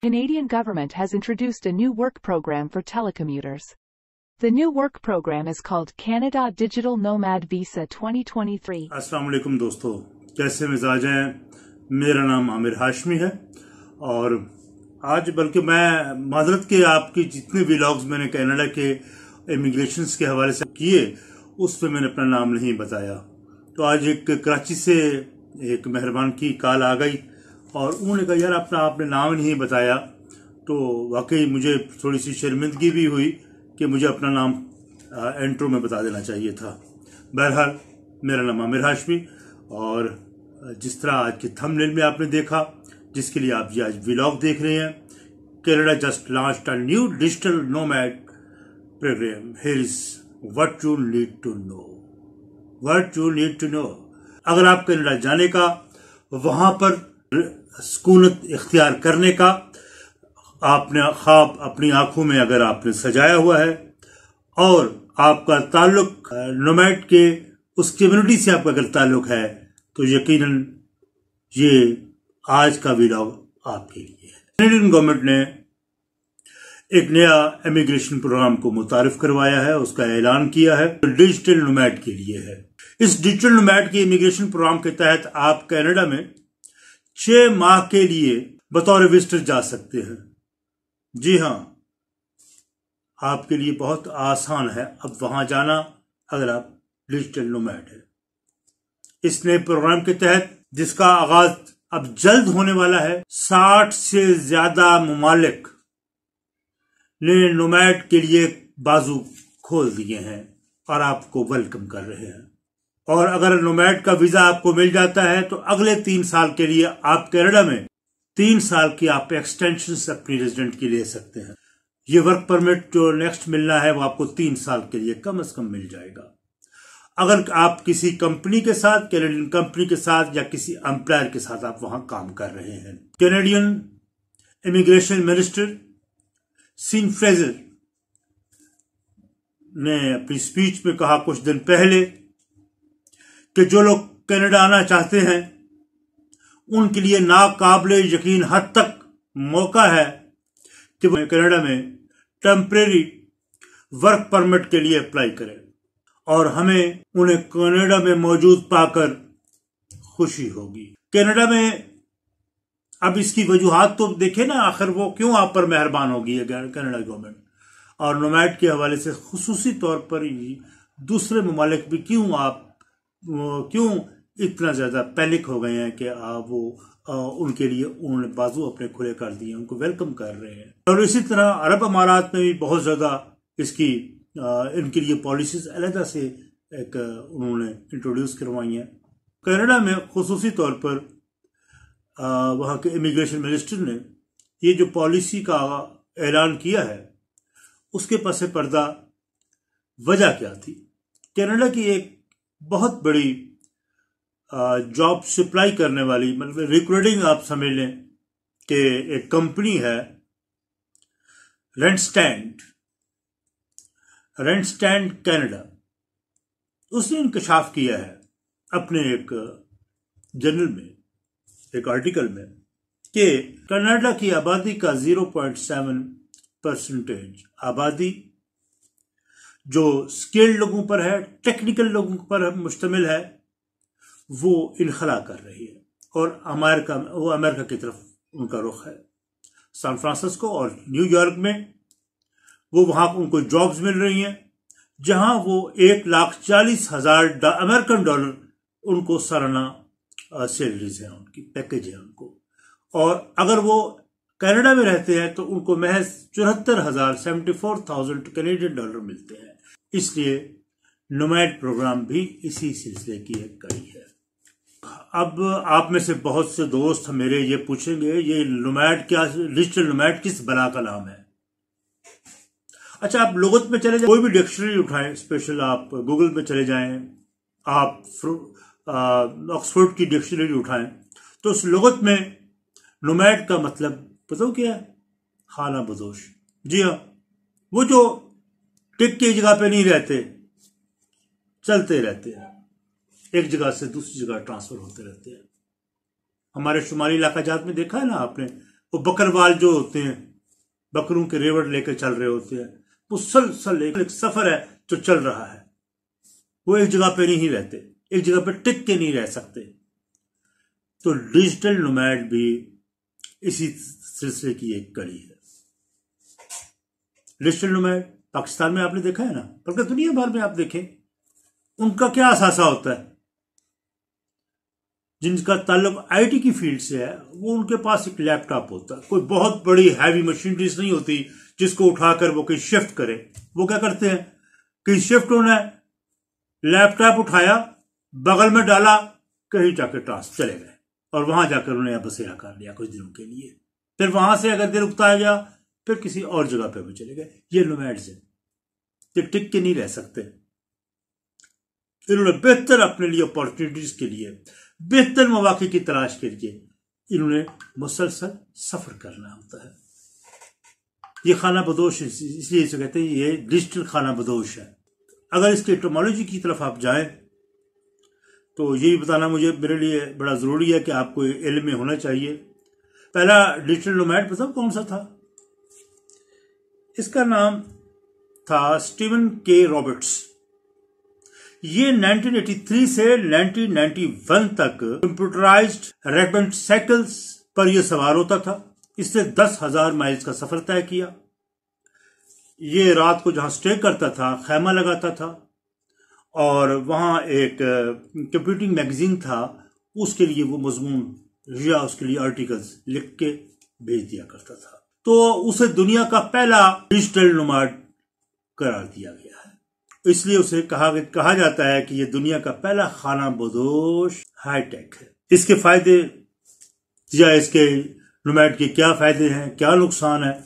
Canadian government has introduced a new work program for telecommuters. The new work program is called Canada Digital Nomad Visa 2023. Immigration के हवाले से किए उस पर मैंने अपना नाम नहीं बताया तो आज एक कराची से एक मेहरबान की कॉल आ गई और उन्होंने कहा यार अपना आपने नाम नहीं बताया तो वाकई मुझे थोड़ी सी शर्मिंदगी भी हुई कि मुझे अपना नाम एंट्रो में बता देना चाहिए था बहरहाल मेरा नाम आमिर हाशमी और जिस तरह आज के थंबनेल में आपने देखा जिसके लिए आप ये आज व्लॉग देख रहे हैं Canada just launch a new digital nomad program Here is what you need to know What you need to know अगर आप कैनेडा जाने का वहां पर सुकूनत इख्तियार करने का आपने ख्वाब अपनी आंखों में अगर आपने सजाया हुआ है और आपका ताल्लुक नोमैड के उस कम्युनिटी से आपका अगर ताल्लुक है तो यकीनन ये आज का वीलॉग आपके लिए है कैनेडियन गवर्नमेंट ने एक नया इमिग्रेशन प्रोग्राम को मुतारफ करवाया है उसका ऐलान किया है तो डिजिटल नोमैड के लिए है इस डिजिटल नोमैड के इमिग्रेशन प्रोग्राम के तहत आप कैनेडा में छह माह के लिए बतौर विस्टर जा सकते हैं जी हाँ आपके लिए बहुत आसान है अब वहां जाना अगर आप डिजिटल नोमैड है इस नए प्रोग्राम के तहत जिसका आगाज अब जल्द होने वाला है साठ से ज्यादा ममालिक ने नोमैड के लिए बाजू खोल दिए हैं और आपको वेलकम कर रहे हैं और अगर नोमैड का वीजा आपको मिल जाता है तो अगले तीन साल के लिए आप कैनेडा में तीन साल की आप एक्सटेंशन अपनी रेजिडेंट की ले सकते हैं ये वर्क परमिट जो नेक्स्ट मिलना है वो आपको तीन साल के लिए कम अज कम मिल जाएगा अगर आप किसी कंपनी के साथ कैनेडियन कंपनी के साथ या किसी एम्प्लॉयर के साथ आप वहां काम कर रहे हैं Canadian immigration minister Sean Fraser ने अपनी स्पीच में कहा कुछ दिन पहले कि जो लोग कनाडा आना चाहते हैं उनके लिए नाकाबले यकीन हद तक मौका है कि वह कनाडा में टेम्परेरी वर्क परमिट के लिए अप्लाई करें और हमें उन्हें कनाडा में मौजूद पाकर खुशी होगी कनाडा में अब इसकी वजूहत तो देखे ना आखिर वो क्यों आप पर मेहरबान होगी कनाडा गवर्नमेंट और नोमैट के हवाले से खसूसी तौर पर ही दूसरे ममालिक भी क्यों आप क्यों इतना ज़्यादा पैनिक हो गए हैं कि आप वो आ, उनके लिए उन्होंने बाजू अपने खुले कर दिए उनको वेलकम कर रहे हैं और इसी तरह अरब अमारात में भी बहुत ज़्यादा इसकी आ, इनके लिए पॉलिसीज अलहदा से एक उन्होंने इंट्रोड्यूस करवाई हैं कनाडा में खसूसी तौर पर वहाँ के इमिग्रेशन मिनिस्टर ने ये जो पॉलिसी का ऐलान किया है उसके पस पर्दा वजह क्या थी कनाडा की एक बहुत बड़ी जॉब सप्लाई करने वाली मतलब रिक्रूटिंग आप समझ लें कि एक कंपनी है rent stand rent stand Canada उसने इंकशाफ किया है अपने एक जर्नल में एक आर्टिकल में कि कनाडा की आबादी का 0.7 परसेंटेज आबादी जो स्किल्ड लोगों पर है टेक्निकल लोगों पर मुश्तमिल है वो इनखला कर रही है और अमेरिका वो अमेरिका की तरफ उनका रुख है सैन फ्रांसिस्को और न्यूयॉर्क में वो वहां उनको जॉब्स मिल रही हैं जहां वो एक लाख चालीस हजार अमेरिकन डॉलर उनको सालाना सैलरीज है उनकी पैकेज है उनको और अगर वो कनाडा में रहते हैं तो उनको महज चौहत्तर हजार seventy four thousand Canadian dollar मिलते हैं इसलिए नोमैड प्रोग्राम भी इसी सिलसिले की एक कड़ी है अब आप में से बहुत से दोस्त मेरे ये पूछेंगे ये लुमैट क्या डिजिटल लुमैट किस बला का नाम है अच्छा आप लोगों में चले जाए कोई भी डिक्शनरी उठाएं स्पेशल आप गूगल पे चले जाएं आप ऑक्सफोर्ड की डिक्शनरी उठाएं तो उस लुगत में नोमैड का मतलब पता क्या है खाना बदोश जी हाँ वो जो टिक की जगह पे नहीं रहते चलते रहते हैं एक जगह से दूसरी जगह ट्रांसफर होते रहते हैं हमारे शुमाली इलाका जात में देखा है ना आपने वो बकरवाल जो होते हैं बकरों के रेवड़ लेकर चल रहे होते हैं वो सल एक, एक सफर है जो चल रहा है वो एक जगह पे नहीं रहते एक जगह पे टिक के नहीं रह सकते तो डिजिटल नोमैड भी इसी सिलसिले की एक कड़ी है डिजिटल नोमैड पाकिस्तान में आपने देखा है ना बल्कि दुनिया भर में आप देखें उनका क्या असासा होता है जिनका ताल्लुक आईटी की फील्ड से है वो उनके पास एक लैपटॉप होता है कोई बहुत बड़ी हैवी मशीनरीज नहीं होती जिसको उठाकर वो कहीं शिफ्ट करे वो क्या करते हैं कहीं शिफ्ट होना है लैपटॉप उठाया बगल में डाला कहीं जाकर ट्रांस चले गए और वहां जाकर उन्हें बसेरा कर लिया कुछ दिनों के लिए फिर वहां से अगर देर उगता गया फिर किसी और जगह पे भी चले गए ये नोमैड्स हैं ये टिक के नहीं रह सकते इन्होंने बेहतर अपने लिए अपॉर्चुनिटीज के लिए बेहतर मौाक़े की तलाश के लिए इन्होंने मुसलसल सफर करना होता है ये खाना बदोश इसलिए इसे कहते हैं ये डिजिटल खाना बदोश है अगर इसके टेक्नोलॉजी की तरफ आप जाएं तो ये भी बताना मुझे मेरे लिए बड़ा ज़रूरी है कि आपको इल्म में होना चाहिए पहला डिजिटल नोमैट पता कौन सा था इसका नाम था स्टीवन के रॉबर्ट्स ये 1983 से 1991 तक कंप्यूटराइज्ड रेगमेंट साइकिल्स पर यह सवार होता था इसने दस हजार माइल्स का सफर तय किया ये रात को जहां स्टे करता था खैमा लगाता था और वहां एक कंप्यूटिंग मैगजीन था उसके लिए वो मजमून या उसके लिए आर्टिकल्स लिख के भेज दिया करता था तो उसे दुनिया का पहला डिजिटल नुमाड करार दिया गया है इसलिए उसे कहा कहा जाता है कि यह दुनिया का पहला खाना बदोश हाईटेक है इसके फायदे या इसके नुमैट के क्या फायदे हैं क्या नुकसान है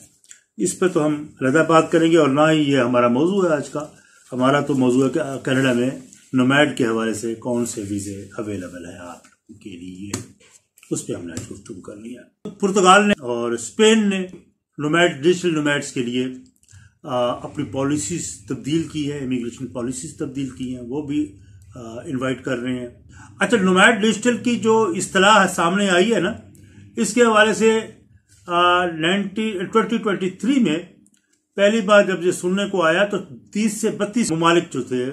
इस पर तो हम लदा बात करेंगे और ना ही ये हमारा मौजू है आज का हमारा तो मौजू है कनाडा में नुमैट के हवाले से कौन से वीज़े अवेलेबल है आप के लिए उस पर हमने आज गुफ्तु कर लिया पुर्तगाल ने और स्पेन ने नोमैट डिजिटल नोमैट्स के लिए आ, अपनी पॉलिसीज तब्दील की है इमिग्रेशन पॉलिसीज तब्दील की हैं वो भी इनवाइट कर रहे हैं अच्छा नोमैट डिजिटल की जो असलाह सामने आई है ना इसके हवाले से ट्वेंटी ट्वेंटी थ्री में पहली बार जब ये सुनने को आया तो तीस से बत्तीस ममालिक जो थे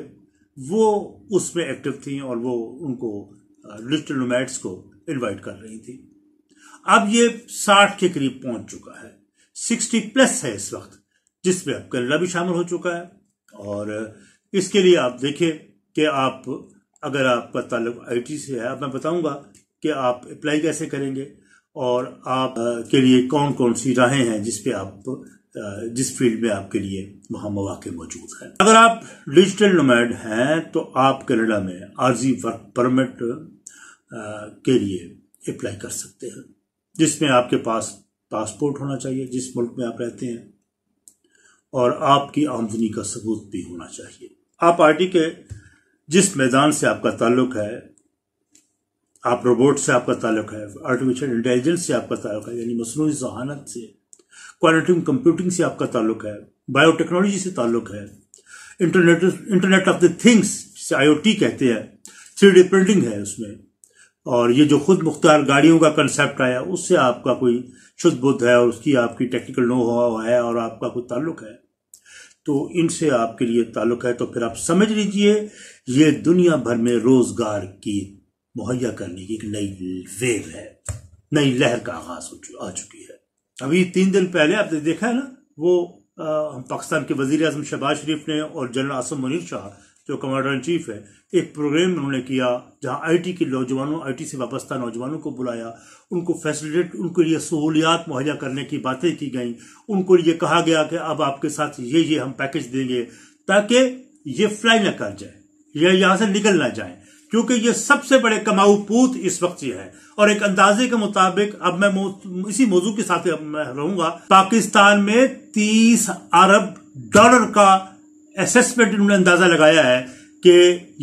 वो उसमें एक्टिव थी और वो उनको डिजिटल नोमैट्स को इन्वाइट कर रही थी अब ये साठ के करीब पहुंच चुका है सिक्सटी प्लस है इस वक्त जिसमें अब कनाडा भी शामिल हो चुका है और इसके लिए आप देखें कि आप अगर आपका ताल्लुक आईटी से है अब मैं बताऊंगा कि आप अप्लाई कैसे करेंगे और आप के लिए कौन कौन सी राहें हैं जिस पे आप जिस फील्ड में आपके लिए वहां मौाक़े मौजूद हैं अगर आप डिजिटल नोमैड हैं तो आप कनाडा में आर्जी वर्क परमिट के लिए अप्लाई कर सकते हैं जिसमें आपके पास पासपोर्ट होना चाहिए जिस मुल्क में आप रहते हैं और आपकी आमदनी का सबूत भी होना चाहिए आप पार्टी के जिस मैदान से आपका ताल्लुक है आप रोबोट से आपका ताल्लुक है आर्टिफिशियल इंटेलिजेंस से आपका ताल्लुक है यानी मसनू जहानत से क्वालिटी कंप्यूटिंग से आपका ताल्लुक है बायोटेक्नोलॉजी से ताल्लुक है internet internet of the things जिसे आईओटी कहते हैं थ्री डी प्रिंटिंग है उसमें और ये जो खुद मुख्तार गाड़ियों का कंसेप्ट आया उससे आपका कोई शुद्ध बुद्ध है और उसकी आपकी टेक्निकल नो हो है और आपका कोई ताल्लुक है तो इनसे आपके लिए ताल्लुक है तो फिर आप समझ लीजिए ये दुनिया भर में रोजगार की मुहैया करने की एक नई वेव है नई लहर का आगाज आ चुकी है अभी तीन दिन पहले आपने देखा है ना वो आ, हम पाकिस्तान के वजीर अजम शहबाज शरीफ ने और जनरल आसम मनीर शाह जो कमांडर इन चीफ है एक प्रोग्राम उन्होंने किया जहां आईटी के नौजवानों आईटी से वाबस्ता नौजवानों को बुलाया उनको फैसिलिटेट उनके लिए सहूलियात मुहैया करने की बातें की गई उनको ये कहा गया कि अब आपके साथ ये ये हम पैकेज देंगे ताकि ये फ्लाई ना कर जाए या यहां से निकल ना जाए क्योंकि ये सबसे बड़े कमाऊ पूत इस वक्त ये है और एक अंदाजे के मुताबिक अब मैं इसी मौजू के साथ रहूंगा पाकिस्तान में तीस अरब डॉलर का असेसमेंट इन्होंने अंदाजा लगाया है कि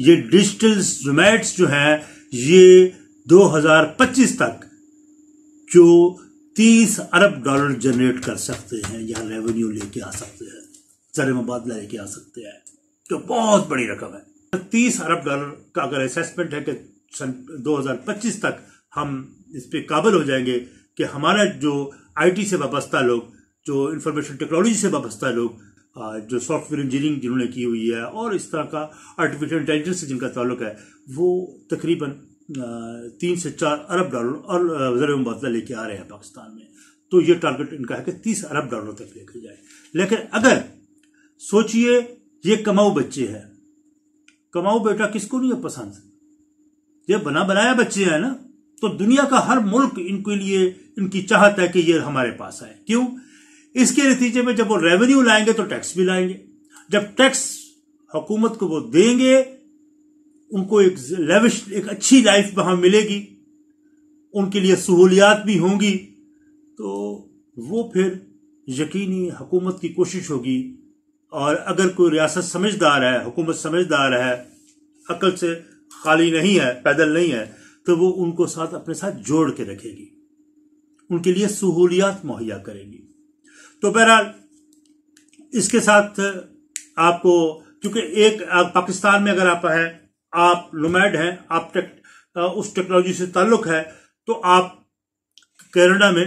ये डिजिटल जोमैट्स जो हैं ये 2025 तक जो 30 अरब डॉलर जनरेट कर सकते हैं या रेवेन्यू लेके आ सकते हैं जर मुबादला लेके आ सकते हैं जो तो बहुत बड़ी रकम है 30 अरब डॉलर का अगर असेसमेंट है कि सन 2025 तक हम इस पर काबिल हो जाएंगे कि हमारा जो आईटी से वाबस्ता लोग जो इंफॉर्मेशन टेक्नोलॉजी से वाबस्ता लोग जो सॉफ्टवेयर इंजीनियरिंग जिन्होंने की हुई है और इस तरह का आर्टिफिशियल इंटेलिजेंस से जिनका ताल्लुक है वो तकरीबन तीन से चार अरब डॉलर और जर मुबादला लेके आ रहे हैं पाकिस्तान में तो ये टारगेट इनका है कि तीस अरब डॉलर तक लेकर जाए लेकिन अगर सोचिए ये कमाऊ बच्चे हैं कमाऊ बेटा किसको नहीं है पसंद ये बना बनाया बच्चे हैं ना तो दुनिया का हर मुल्क इनके लिए इनकी चाहत है कि ये हमारे पास आए क्यों इसके नतीजे में जब वो रेवेन्यू लाएंगे तो टैक्स भी लाएंगे जब टैक्स हुकूमत को वो देंगे उनको एक लेविश एक अच्छी लाइफ वहां मिलेगी उनके लिए सहूलियात भी होंगी तो वो फिर यकीनी हुकूमत की कोशिश होगी और अगर कोई रियासत समझदार है हुकूमत समझदार है अकल से खाली नहीं है पैदल नहीं है तो वो उनको साथ अपने साथ जोड़ के रखेगी उनके लिए सहूलियात मुहैया करेगी तो बहरहाल इसके साथ आपको क्योंकि एक पाकिस्तान में अगर आप है आप लुमैड हैं आप टेक उस टेक्नोलॉजी से ताल्लुक है तो आप कनाडा में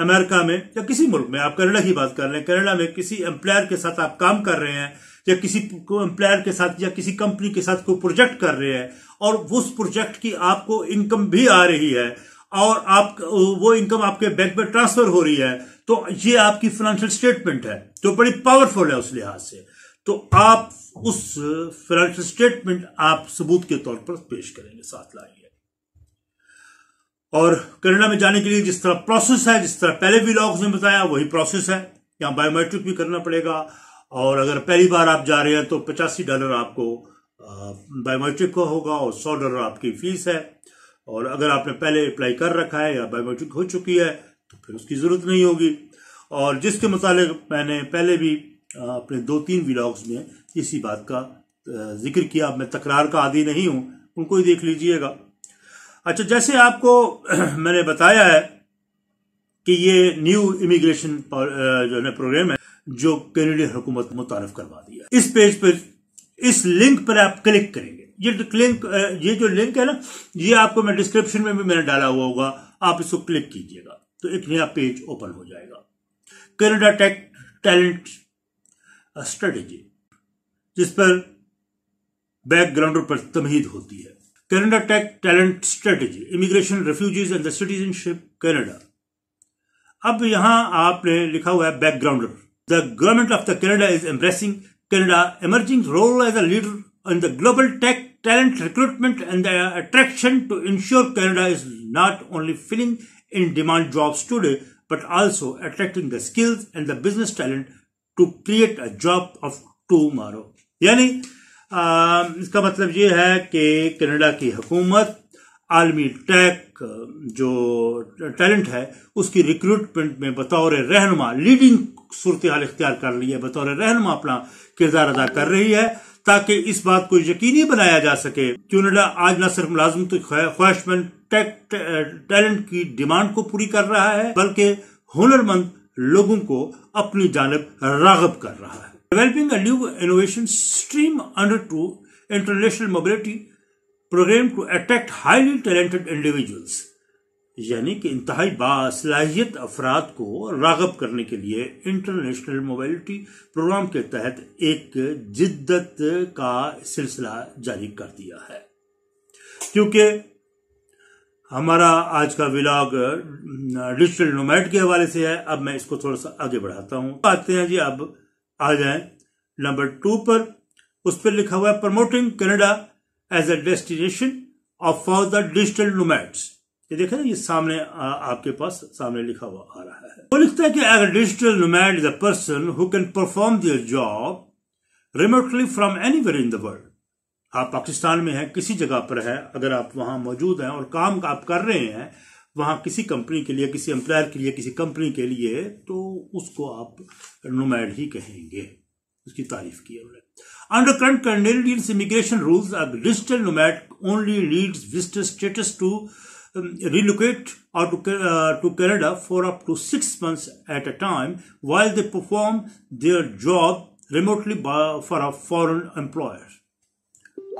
अमेरिका में या किसी मुल्क में आप कनाडा की बात कर रहे हैं कनाडा में किसी एम्प्लॉयर के साथ आप काम कर रहे हैं या किसी एम्प्लॉयर के साथ या किसी कंपनी के साथ कोई प्रोजेक्ट कर रहे हैं और उस प्रोजेक्ट की आपको इनकम भी आ रही है और आप वो इनकम आपके बैंक में ट्रांसफर हो रही है तो ये आपकी फाइनेंशियल स्टेटमेंट है जो बड़ी पावरफुल है उस लिहाज से तो आप उस फाइनेंशियल स्टेटमेंट आप सबूत के तौर पर पेश करेंगे साथ लाइए और कनाडा में जाने के लिए जिस तरह प्रोसेस है जिस तरह पहले भी लॉग्स ने बताया वही प्रोसेस है यहां बायोमेट्रिक भी करना पड़ेगा और अगर पहली बार आप जा रहे हैं तो पचासी डॉलर आपको बायोमेट्रिक का होगा और सौ डॉलर आपकी फीस है और अगर आपने पहले अप्लाई कर रखा है या बायोमेट्रिक हो चुकी है तो फिर उसकी ज़रूरत नहीं होगी और जिसके मुताल मैंने पहले भी अपने दो तीन व्लॉग्स में इसी बात का जिक्र किया मैं तकरार का आदि नहीं हूं उनको ही देख लीजिएगा अच्छा जैसे आपको मैंने बताया है कि ये न्यू इमिग्रेशन जो है प्रोग्राम है जो कैनेडियन हुकूमत मुतारफ करवा दिया इस पेज पर इस लिंक पर आप क्लिक करेंगे ये लिंक ये जो लिंक है ना ये आपको मैं डिस्क्रिप्शन में भी मैंने डाला हुआ होगा आप इसको क्लिक कीजिएगा तो एक नया पेज ओपन हो जाएगा कैनेडा टेक टैलेंट स्ट्रेटेजी जिस पर बैकग्राउंड पर तमहीद होती है Canada tech talent strategy immigration refugees and the citizenship Canada अब यहां आपने लिखा हुआ है background the government of the Canada is embracing Canada emerging role as a leader in the global tech talent recruitment and the attraction to ensure Canada is not only filling in demand jobs today, but also attracting the skills and the business talent to create a job of tomorrow. यानी इसका मतलब ये है कि Canada की हुकूमत आलमी टैक जो टैलेंट है उसकी रिक्रूटमेंट में बतौर रहनुमा लीडिंग सूरत हाल इख्तियार कर रही है बतौर रहनुमा अपना किरदार अदा कर रही है ताकि इस बात को यकीनी बनाया जा सके कनाडा आज न सिर्फ मुलाजमत तो ख्वाहिशमंद टैलेंट की डिमांड को पूरी कर रहा है बल्कि हुनरमंद लोगों को अपनी जानब रागब कर रहा है developing new innovation stream under to international mobility program to attract highly talented individuals यानी कि इंतहाई बासलाहियत अफराद को रागब करने के लिए इंटरनेशनल मोबिलिटी प्रोग्राम के तहत एक जिद्दत का सिलसिला जारी कर दिया है क्योंकि हमारा आज का व्लॉग डिजिटल नोमैट के हवाले से है अब मैं इसको थोड़ा सा आगे बढ़ाता हूँ आते हैं जी अब आ जाए नंबर टू पर उस पर लिखा हुआ है promoting Canada as a destination of for the digital nomads ये ना ये सामने आ, आपके पास सामने लिखा हुआ आ रहा है वो लिखता है कि अगर digital nomad is a person who can perform their job remotely from any in the world आप पाकिस्तान में हैं किसी जगह पर है अगर आप वहां मौजूद हैं और काम आप कर रहे हैं वहां किसी कंपनी के लिए किसी एम्प्लॉयर के लिए किसी कंपनी के लिए तो उसको आप नुमैड ही कहेंगे उसकी तारीफ की उन्होंने under current Canadian immigration rules digital nomad only leads visitor status to relocate और to Canada for up to six month at a time while they perform they job remotely for a foreign for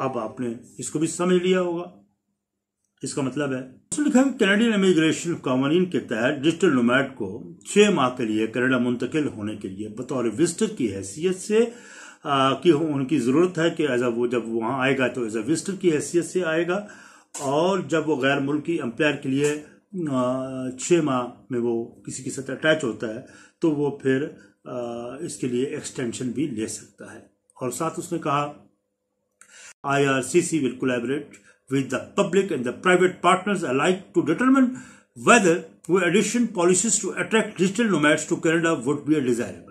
अब आपने इसको भी समझ लिया होगा इसका मतलब है तो लिखा है कैनेडियन इमिग्रेशन कानून के तहत डिजिटल नोमैट को छह माह के लिए कनाडा मुंतकिल होने के लिए बतौर विजिटर की हैसियत से आ, कि उनकी जरूरत है कि एज वो जब वहां आएगा तो एज अ विजिटर की हैसियत से आएगा और जब वो गैर मुल्की एम्प्लॉयर के लिए छः माह में वो किसी के साथ अटैच होता है तो वो फिर आ, इसके लिए एक्सटेंशन भी ले सकता है और साथ उसने कहा IRCC will collaborate with the public and the private partners alike to determine whether to addition policies to attract digital nomads to Canada would be desirable.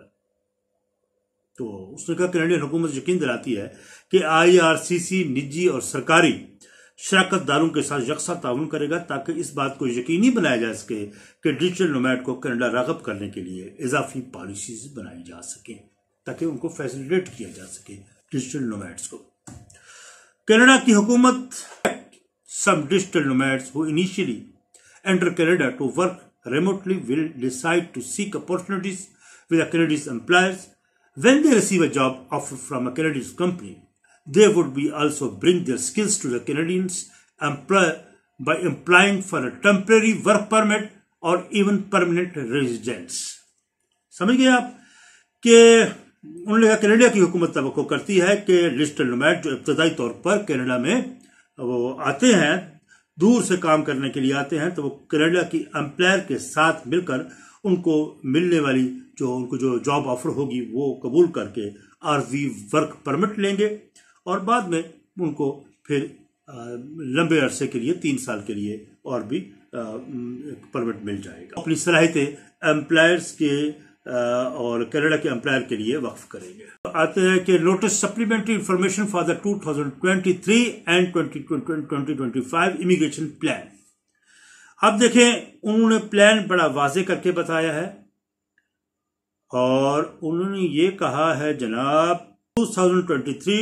तो उसने कहा कैनेडियन हुकूमत यकीन दिलाती है कि आईआरसीसी निजी और सरकारी शराकत दारों के साथ यकसा ताउन करेगा ताकि इस बात को यकीनी बनाया जा सके कि डिजिटल नोमैट को कनाडा रागब करने के लिए इजाफी पॉलिसीज बनाई जा सके ताकि उनको फैसिलिटेट किया जा सके डिजिटल नोमैट्स को कनाडा की हुकूमत some digital nomads who initially enter Canada to work remotely will decide to seek opportunities with Canada's employers when they receive a job offer from a Canada's company they would be also bring their skills to the Canadians employer by employing for a temporary work permit और even permanent residence समझ गए आप के उन्होंने कहा Canada की हुकूमत तो करती है कि लिस्ट नुमैट जो इब्तदाई तौर पर कैनेडा में वो आते हैं दूर से काम करने के लिए आते हैं तो वो कैनेडा की एम्प्लायर के साथ मिलकर उनको मिलने वाली जो उनको जो जॉब ऑफर होगी वो कबूल करके आरजी वर्क परमिट लेंगे और बाद में उनको फिर लंबे अरसे के लिए तीन साल के लिए और भी परमिट मिल जाएगा अपनी सलाहित एम्प्लायर्स के और केरला के एम्प्लायर के लिए वक्फ करेंगे तो आते हैं कि lotus supplementary information for the 2023 and 2025 immigration plan अब देखें उन्होंने प्लान बड़ा वाजे करके बताया है और उन्होंने ये कहा है जनाब 2023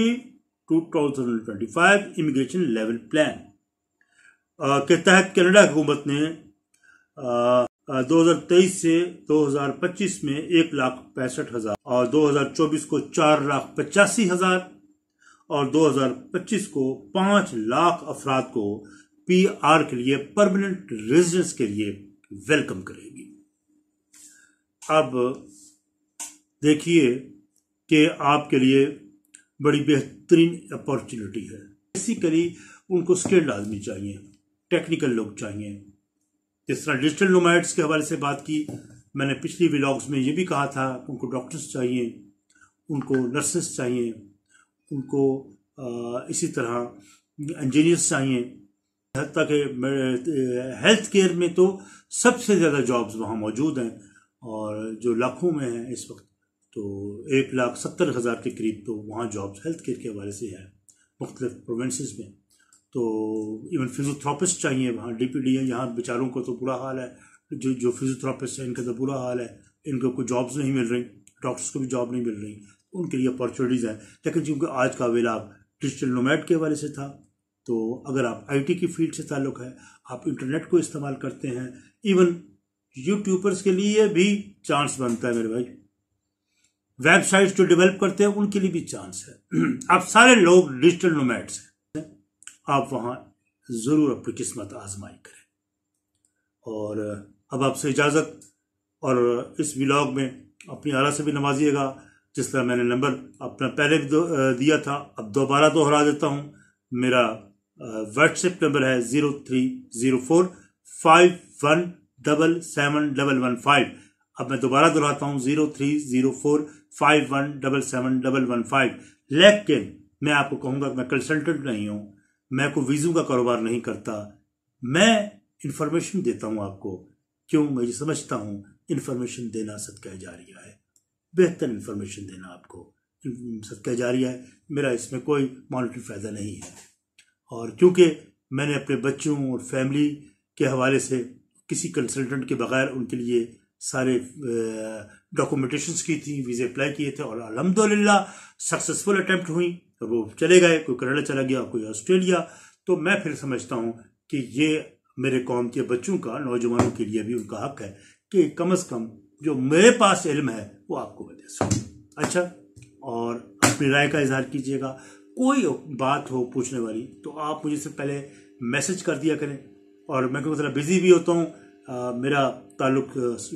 2025 इमिग्रेशन लेवल प्लान के तहत कनाडा हुकूमत ने आ, 2023 से 2025 में एक लाख पैंसठ हजार और 2024 को चार लाख पचासी हजार और 2025 को पांच लाख अफराद को पीआर के लिए परमानेंट रेजिडेंस के लिए वेलकम करेगी अब देखिए कि आपके लिए बड़ी बेहतरीन अपॉर्चुनिटी है बेसिकली उनको स्किल्ड आदमी चाहिए टेक्निकल लोग चाहिए जिस तरह डिजिटल नोमैड्स के हवाले से बात की मैंने पिछली व्लॉग्स में ये भी कहा था उनको डॉक्टर्स चाहिए उनको नर्सेस चाहिए उनको इसी तरह इंजीनियर्स चाहिए तक हेल्थ केयर में तो सबसे ज़्यादा जॉब्स वहाँ मौजूद हैं और जो लाखों में हैं इस वक्त तो एक लाख सत्तर हज़ार के करीब तो वहाँ जॉब्स हेल्थ केयर के हवाले से है मुख्तलिफ प्रोविंसेस में तो इवन फिजियोथेरापिस्ट चाहिए वहाँ डी डी है यहाँ बेचारों को तो बुरा हाल है जो जो फिजियोथेरापिस्ट है इनका तो बुरा हाल है इनको कोई जॉब्स नहीं मिल रही डॉक्टर्स को भी जॉब नहीं मिल रही उनके लिए अपॉर्चुनिटीज़ हैं लेकिन चूँकि आज का वेलाब डिजिटल नोमैट के हवाले से था तो अगर आप आईटी की फील्ड से ताल्लुक़ है आप इंटरनेट को इस्तेमाल करते हैं इवन यूट्यूबर्स के लिए भी चांस बनता है मेरे भाई वेबसाइट्स जो डेवलप करते हैं उनके लिए भी चांस है आप सारे लोग डिजिटल नोमैट्स हैं आप वहाँ ज़रूर अपनी किस्मत आजमाई करें और अब आपसे इजाज़त और इस व्लॉग में अपनी आला से भी नवाजिएगा जिस तरह मैंने नंबर अपना पहले भी दिया था अब दोबारा दोहरा देता हूँ मेरा व्हाट्सएप नंबर है zero three zero four five one double seven double one five अब मैं दोबारा दोहराता हूँ zero three zero four five one double seven double one five लेकिन मैं आपको कहूँगा मैं कंसल्टेंट नहीं हूँ मैं को वीजू का कारोबार नहीं करता मैं इंफॉर्मेशन देता हूं आपको क्यों मैं ये समझता हूं इन्फॉर्मेशन देना सदका जारिया है बेहतर इन्फॉर्मेशन देना आपको सदका जारिया है मेरा इसमें कोई मॉनिटरी फ़ायदा नहीं है और क्योंकि मैंने अपने बच्चों और फैमिली के हवाले से किसी कंसल्टेंट के बगैर उनके लिए सारे डॉक्यूमेंटेशंस की थी वीज़े अप्लाई किए थे और अलहमदिल्ला सक्सेसफुल अटैम्प्ट हुई तो वो चले गए कोई कनाडा चला गया कोई ऑस्ट्रेलिया तो मैं फिर समझता हूँ कि ये मेरे कौम के बच्चों का नौजवानों के लिए भी उनका हक है कि कम अज कम जो मेरे पास इल्म है वो आपको मैं दे सकूँ अच्छा और अपनी राय का इजहार कीजिएगा कोई बात हो पूछने वाली तो आप मुझे से पहले मैसेज कर दिया करें और मैं क्योंकि ज़रा बिज़ी भी होता हूँ मेरा ताल्लुक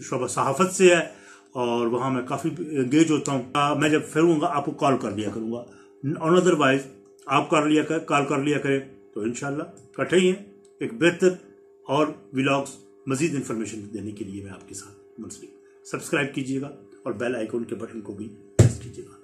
शोबा सहाफ़त से है और वहाँ मैं काफ़ी इंगेज होता हूँ मैं जब फिरूँगा आपको कॉल कर दिया करूँगा ऑन अदरवाइज आप कर लिया कर कॉल कर लिया करें तो इन कटे ही हैं एक बेहतर और व्लाग्स मजीद इन्फॉर्मेशन देने के लिए मैं आपके साथ मुंसलिक सब्सक्राइब कीजिएगा और बेल आइकॉन के बटन को भी प्रेस कीजिएगा